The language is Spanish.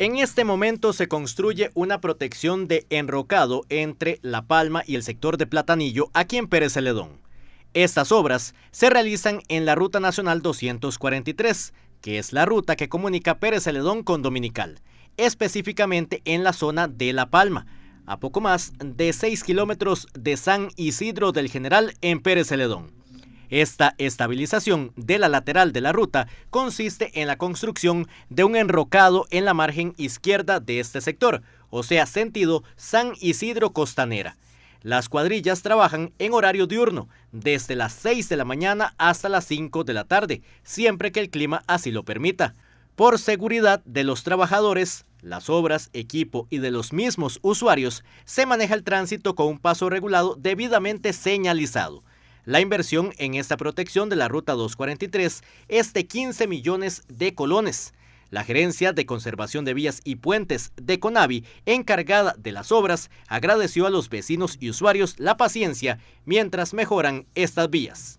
En este momento se construye una protección de enrocado entre La Palma y el sector de Platanillo, aquí en Pérez Celedón. Estas obras se realizan en la Ruta Nacional 243, que es la ruta que comunica Pérez Celedón con Dominical, específicamente en la zona de La Palma, a poco más de 6 kilómetros de San Isidro del General en Pérez Celedón. Esta estabilización de la lateral de la ruta consiste en la construcción de un enrocado en la margen izquierda de este sector, o sea, sentido San Isidro Costanera. Las cuadrillas trabajan en horario diurno, desde las 6 de la mañana hasta las 5 de la tarde, siempre que el clima así lo permita. Por seguridad de los trabajadores, las obras, equipo y de los mismos usuarios, se maneja el tránsito con un paso regulado debidamente señalizado. La inversión en esta protección de la Ruta 243 es de 15 millones de colones. La Gerencia de Conservación de Vías y Puentes de Conavi, encargada de las obras, agradeció a los vecinos y usuarios la paciencia mientras mejoran estas vías.